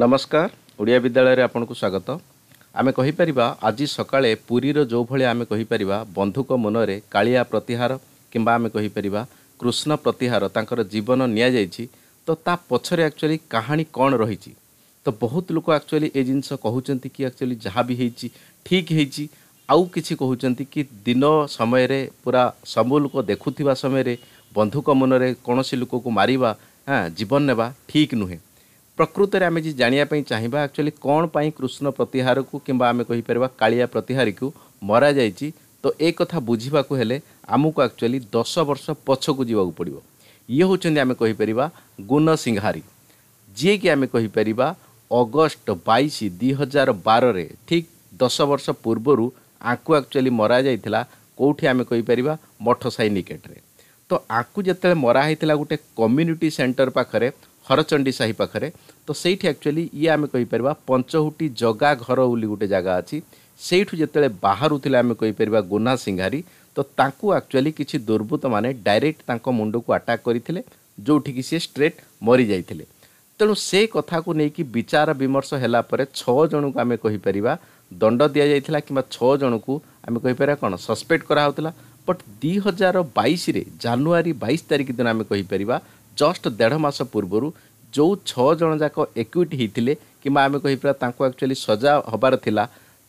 ନମସ୍କାର ଓଡ଼ିଆ ବିଦ୍ୟାଳୟରେ ଆପଣଙ୍କୁ ସ୍ୱାଗତ ଆମେ କହିପାରିବା ଆଜି ସକାଳେ ପୁରୀର ଯେଉଁଭଳି ଆମେ କହିପାରିବା ବନ୍ଧୁକ ମନରେ କାଳିଆ ପ୍ରତିହାର କିମ୍ବା ଆମେ କହିପାରିବା କୃଷ୍ଣ ପ୍ରତିହାର ତାଙ୍କର ଜୀବନ ନିଆଯାଇଛି ତ ତା ପଛରେ ଆକ୍ଚୁଆଲି କାହାଣୀ କ'ଣ ରହିଛି ତ ବହୁତ ଲୋକ ଆକ୍ଚୁଆଲି ଏ ଜିନିଷ କହୁଛନ୍ତି କି ଆକ୍ଚୁଆଲି ଯାହା ବି ହେଇଛି ଠିକ୍ ହେଇଛି ଆଉ କିଛି କହୁଛନ୍ତି କି ଦିନ ସମୟରେ ପୁରା ସବୁ ଲୋକ ଦେଖୁଥିବା ସମୟରେ ବନ୍ଧୁଙ୍କ ମନରେ କୌଣସି ଲୋକକୁ ମାରିବା ଜୀବନ ନେବା ଠିକ୍ ନୁହେଁ ପ୍ରକୃତରେ ଆମେ ଯଦି ଜାଣିବା ପାଇଁ ଚାହିଁବା ଆକ୍ଚୁଆଲି କ'ଣ ପାଇଁ କୃଷ୍ଣ ପ୍ରତିହାରକୁ କିମ୍ବା ଆମେ କହିପାରିବା କାଳିଆ ପ୍ରତିହାରୀକୁ ମରାଯାଇଛି ତ ଏ କଥା ବୁଝିବାକୁ ହେଲେ ଆମକୁ ଆକ୍ଚୁଆଲି ଦଶ ବର୍ଷ ପଛକୁ ଯିବାକୁ ପଡ଼ିବ ଇଏ ହେଉଛନ୍ତି ଆମେ କହିପାରିବା ଗୁଣସିଂହାରୀ ଯିଏକି ଆମେ କହିପାରିବା ଅଗଷ୍ଟ ବାଇଶ ଦୁଇ ହଜାର ବାରରେ ଠିକ୍ ଦଶ ବର୍ଷ ପୂର୍ବରୁ ଆଙ୍କୁ ଆକ୍ଚୁଆଲି ମରାଯାଇଥିଲା କେଉଁଠି ଆମେ କହିପାରିବା ମଠ ସାଇ ନିକେଟରେ ତ ଆଙ୍କୁ ଯେତେବେଳେ ମରା ହେଇଥିଲା ଗୋଟେ କମ୍ୟୁନିଟି ସେଣ୍ଟର ପାଖରେ ହରଚଣ୍ଡୀ ସାହି ପାଖରେ ତ ସେଇଠି ଆକ୍ଚୁଆଲି ଇଏ ଆମେ କହିପାରିବା ପଞ୍ଚହୁଟି ଜଗା ଘର ବୋଲି ଗୋଟେ ଜାଗା ଅଛି ସେଇଠୁ ଯେତେବେଳେ ବାହାରୁଥିଲେ ଆମେ କହିପାରିବା ଗୁନା ସିଂହାରୀ ତ ତାଙ୍କୁ ଆକ୍ଚୁଆଲି କିଛି ଦୁର୍ବୃତ୍ତମାନେ ଡାଇରେକ୍ଟ ତାଙ୍କ ମୁଣ୍ଡକୁ ଆଟାକ୍ କରିଥିଲେ ଯେଉଁଠିକି ସିଏ ଷ୍ଟ୍ରେଟ୍ ମରିଯାଇଥିଲେ ତେଣୁ ସେ କଥାକୁ ନେଇକି ବିଚାର ବିମର୍ଶ ହେଲା ପରେ ଛଅ ଜଣଙ୍କୁ ଆମେ କହିପାରିବା ଦଣ୍ଡ ଦିଆଯାଇଥିଲା କିମ୍ବା ଛଅ ଜଣଙ୍କୁ ଆମେ କହିପାରିବା କ'ଣ ସସ୍ପେକ୍ଟ କରାହେଉଥିଲା ବଟ୍ ଦୁଇ ହଜାର ବାଇଶରେ ଜାନୁଆରୀ ବାଇଶ ତାରିଖ ଦିନ ଆମେ କହିପାରିବା ଜଷ୍ଟ ଦେଢ଼ ମାସ ପୂର୍ବରୁ ଯେଉଁ ଛଅ ଜଣ ଯାକ ଏକ୍ୟୁଟ୍ ହୋଇଥିଲେ କିମ୍ବା ଆମେ କହିପାରିବା ତାଙ୍କୁ ଆକ୍ଚୁଆଲି ସଜା ହେବାର ଥିଲା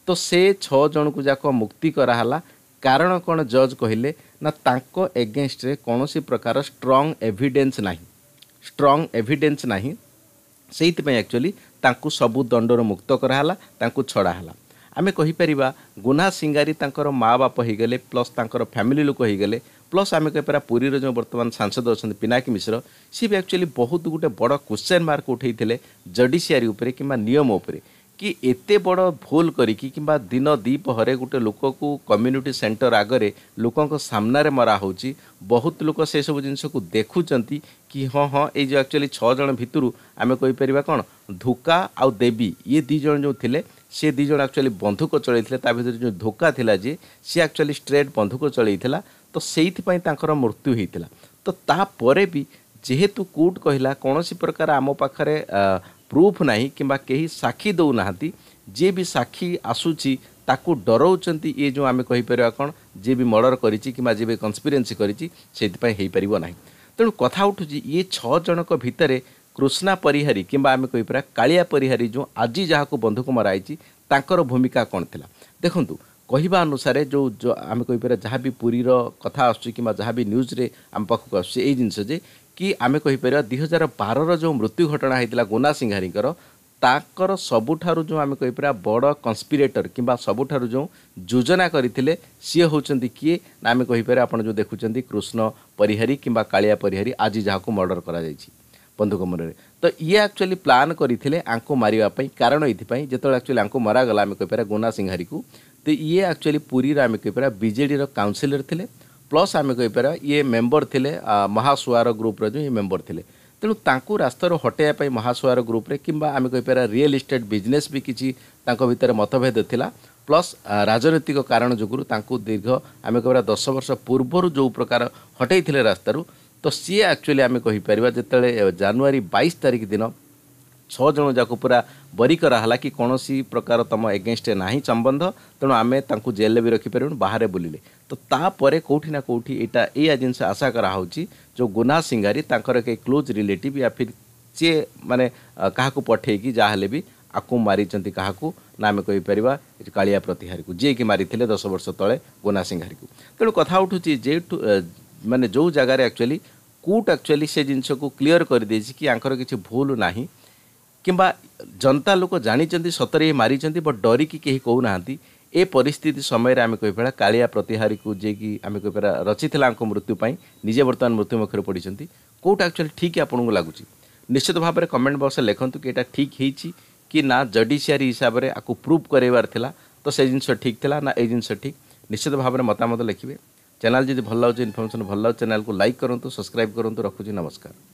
ତ ସେ ଛଅ ଜଣକୁ ଯାକ ମୁକ୍ତି କରାହେଲା କାରଣ କ'ଣ ଜଜ୍ କହିଲେ ନା ତାଙ୍କ ଏଗେନଷ୍ଟରେ କୌଣସି ପ୍ରକାର ଷ୍ଟ୍ରଙ୍ଗ୍ ଏଭିଡେନ୍ସ ନାହିଁ ଷ୍ଟ୍ରଙ୍ଗ୍ ଏଭିଡେନ୍ସ ନାହିଁ ସେଇଥିପାଇଁ ଆକ୍ଚୁଆଲି ତାଙ୍କୁ ସବୁ ଦଣ୍ଡରୁ ମୁକ୍ତ କରାହେଲା ତାଙ୍କୁ ଛଡ଼ା ହେଲା ଆମେ କହିପାରିବା ଗୁନା ସିଙ୍ଗାରୀ ତାଙ୍କର ମା' ବାପ ହୋଇଗଲେ ପ୍ଲସ୍ ତାଙ୍କର ଫ୍ୟାମିଲି ଲୋକ ହୋଇଗଲେ ପ୍ଲସ୍ ଆମେ କହିପାରିବା ପୁରୀର ଯେଉଁ ବର୍ତ୍ତମାନ ସାଂସଦ ଅଛନ୍ତି ପିନାକୀ ମିଶ୍ର ସିଏ ବି ଆକ୍ଚୁଆଲି ବହୁତ ଗୋଟେ ବଡ଼ କ୍ୱେଶ୍ଚନ୍ ମାର୍କ ଉଠାଇଥିଲେ ଜଡ଼ିସିଆରି ଉପରେ କିମ୍ବା ନିୟମ ଉପରେ କି ଏତେ ବଡ଼ ଭୁଲ କରିକି କିମ୍ବା ଦିନ ଦ୍ୱିପହରେ ଗୋଟେ ଲୋକକୁ କମ୍ୟୁନିଟି ସେଣ୍ଟର ଆଗରେ ଲୋକଙ୍କ ସାମ୍ନାରେ ମରା ହେଉଛି ବହୁତ ଲୋକ ସେସବୁ ଜିନିଷକୁ ଦେଖୁଛନ୍ତି କି ହଁ ହଁ ଏଇ ଯେଉଁ ଆକ୍ଚୁଆଲି ଛଅ ଜଣ ଭିତରୁ ଆମେ କହିପାରିବା କ'ଣ ଧୁକା ଆଉ ଦେବୀ ଇଏ ଦୁଇ ଜଣ ଯେଉଁ ଥିଲେ ସେ ଦୁଇ ଜଣ ଆକ୍ଚୁଆଲି ବନ୍ଧୁକ ଚଳେଇଥିଲେ ତା ଭିତରେ ଯେଉଁ ଧୋକା ଥିଲା ଯେ ସେ ଆକ୍ଚୁଆଲି ଷ୍ଟ୍ରେଟ୍ ବନ୍ଧୁକ ଚଳେଇଥିଲା ତ ସେଇଥିପାଇଁ ତାଙ୍କର ମୃତ୍ୟୁ ହୋଇଥିଲା ତ ତାପରେ ବି ଯେହେତୁ କୋର୍ଟ କହିଲା କୌଣସି ପ୍ରକାର ଆମ ପାଖରେ ପ୍ରୁଫ୍ ନାହିଁ କିମ୍ବା କେହି ସାକ୍ଷୀ ଦେଉନାହାନ୍ତି ଯିଏ ବି ସାକ୍ଷୀ ଆସୁଛି ତାକୁ ଡରଉଛନ୍ତି ଇଏ ଯେଉଁ ଆମେ କହିପାରିବା କ'ଣ ଯିଏ ବି ମର୍ଡ଼ର କରିଛି କିମ୍ବା ଯିଏ ବି କନ୍ସପିରେନ୍ସି କରିଛି ସେଇଥିପାଇଁ ହେଇପାରିବ ନାହିଁ ତେଣୁ କଥା ଉଠୁଛି ଇଏ ଛଅ ଜଣଙ୍କ ଭିତରେ କୃଷ୍ଣା ପରିହାରୀ କିମ୍ବା ଆମେ କହିପାରିବା କାଳିଆ ପରିହାରୀ ଯେଉଁ ଆଜି ଯାହାକୁ ବନ୍ଧୁକୁ ମରାଯାଇଛି ତାଙ୍କର ଭୂମିକା କ'ଣ ଥିଲା ଦେଖନ୍ତୁ କହିବା ଅନୁସାରେ ଯେଉଁ ଆମେ କହିପାରିବା ଯାହା ବି ପୁରୀର କଥା ଆସୁଛି କିମ୍ବା ଯାହା ବି ନ୍ୟୁଜ୍ରେ ଆମ ପାଖକୁ ଆସୁଛି ଏଇ ଜିନିଷ ଯେ କି ଆମେ କହିପାରିବା ଦୁଇ ହଜାର ବାରର ଯେଉଁ ମୃତ୍ୟୁ ଘଟଣା ହେଇଥିଲା ଗୁନା ସିଂହାରୀଙ୍କର ତାଙ୍କର ସବୁଠାରୁ ଯେଉଁ ଆମେ କହିପାରିବା ବଡ଼ କନ୍ସପିରେଟର କିମ୍ବା ସବୁଠାରୁ ଯେଉଁ ଯୋଜନା କରିଥିଲେ ସିଏ ହେଉଛନ୍ତି କିଏ ନା ଆମେ କହିପାରିବା ଆପଣ ଯେଉଁ ଦେଖୁଛନ୍ତି କୃଷ୍ଣ ପରିହାରୀ କିମ୍ବା କାଳିଆ ପରିହାରୀ ଆଜି ଯାହାକୁ ମର୍ଡ଼ର କରାଯାଇଛି ବନ୍ଧୁକ ମୁଣ୍ଡରେ ତ ଇଏ ଆକ୍ଚୁଆଲି ପ୍ଲାନ୍ କରିଥିଲେ ଆଙ୍କୁ ମାରିବା ପାଇଁ କାରଣ ଏଥିପାଇଁ ଯେତେବେଳେ ଆକ୍ଚୁଆଲି ଆଙ୍କୁ ମରାଗଲା ଆମେ କହିପାରିବା ଗୁନା ସିଂହାରୀକୁ ତ ଇଏ ଆକ୍ଚୁଆଲି ପୁରୀର ଆମେ କହିପାରିବା ବିଜେଡ଼ିର କାଉନସିଲର ଥିଲେ ପ୍ଲସ୍ ଆମେ କହିପାରିବା ଇଏ ମେମ୍ବର ଥିଲେ ମହାସୁଆର ଗ୍ରୁପ୍ର ଯେଉଁ ଇଏ ମେମ୍ବର ଥିଲେ ତେଣୁ ତାଙ୍କୁ ରାସ୍ତାରୁ ହଟାଇବା ପାଇଁ ମହାସୁଆର ଗ୍ରୁପ୍ରେ କିମ୍ବା ଆମେ କହିପାରିବା ରିଏଲ୍ ଇଷ୍ଟେଟ୍ ବିଜନେସ୍ ବି କିଛି ତାଙ୍କ ଭିତରେ ମତଭେଦ ଥିଲା ପ୍ଲସ୍ ରାଜନୈତିକ କାରଣ ଯୋଗୁଁରୁ ତାଙ୍କୁ ଦୀର୍ଘ ଆମେ କହିବା ଦଶ ବର୍ଷ ପୂର୍ବରୁ ଯେଉଁ ପ୍ରକାର ହଟେଇଥିଲେ ରାସ୍ତାରୁ ତ ସିଏ ଆକ୍ଚୁଆଲି ଆମେ କହିପାରିବା ଯେତେବେଳେ ଜାନୁଆରୀ ବାଇଶ ତାରିଖ ଦିନ ଛଅ ଜଣ ଯାକ ପୁରା ବରି କରାହେଲା କି କୌଣସି ପ୍ରକାର ତୁମ ଏଗେନଷ୍ଟରେ ନାହିଁ ସମ୍ବନ୍ଧ ତେଣୁ ଆମେ ତାଙ୍କୁ ଜେଲ୍ରେ ବି ରଖିପାରିବୁନି ବାହାରେ ବୁଲିଲେ ତ ତାପରେ କେଉଁଠି ନା କେଉଁଠି ଏଇଟା ଏଇଆ ଜିନିଷ ଆଶା କରାହେଉଛି ଯେଉଁ ଗୁନା ସିଙ୍ଗାରୀ ତାଙ୍କର କେହି କ୍ଲୋଜ୍ ରିଲେଟିଭ୍ ୟା ଫିର୍ ସିଏ ମାନେ କାହାକୁ ପଠେଇକି ଯାହାହେଲେ ବି ଆକୁ ମାରିଛନ୍ତି କାହାକୁ ନା ଆମେ କହିପାରିବା କାଳିଆ ପ୍ରତିହାରୀକୁ ଯିଏକି ମାରିଥିଲେ ଦଶ ବର୍ଷ ତଳେ ଗୁନା ସିଙ୍ଗାରୀକୁ ତେଣୁ କଥା ଉଠୁଛି ଯେଠୁ ମାନେ ଯେଉଁ ଜାଗାରେ ଆକ୍ଚୁଆଲି କୋର୍ଟ ଆକ୍ଚୁଆଲି ସେ ଜିନିଷକୁ କ୍ଲିଅର କରିଦେଇଛି କି ୟାଙ୍କର କିଛି ଭୁଲ ନାହିଁ କିମ୍ବା ଜନତା ଲୋକ ଜାଣିଛନ୍ତି ସତରେ ଇଏ ମାରିଛନ୍ତି ବଟ୍ ଡରିକି କେହି କହୁନାହାନ୍ତି ଏ ପରିସ୍ଥିତି ସମୟରେ ଆମେ କହିପାରିବା କାଳିଆ ପ୍ରତିହାରୀକୁ ଯିଏକି ଆମେ କହିପାରିବା ରଚିଥିଲା ଆଙ୍କ ମୃତ୍ୟୁ ପାଇଁ ନିଜେ ବର୍ତ୍ତମାନ ମୃତ୍ୟୁମୁଖରେ ପଡ଼ିଛନ୍ତି କେଉଁଟା ଆକ୍ଚୁଆଲି ଠିକ୍ ଆପଣଙ୍କୁ ଲାଗୁଛି ନିଶ୍ଚିତ ଭାବରେ କମେଣ୍ଟ ବକ୍ସରେ ଲେଖନ୍ତୁ କି ଏଇଟା ଠିକ୍ ହେଇଛି କି ନା ଜଡ଼ିସିଆରୀ ହିସାବରେ ଆକୁ ପ୍ରୁଭ୍ କରାଇବାର ଥିଲା ତ ସେ ଜିନିଷ ଠିକ୍ ଥିଲା ନା ଏଇ ଜିନିଷ ଠିକ୍ ନିଶ୍ଚିତ ଭାବରେ ମତାମତ ଲେଖିବେ चैनल जी भल लगे इनफर्मेशन भल लगे चैनल को लाइक करूँ सब्सक्राइब करूँ रखुच्छी नमस्कार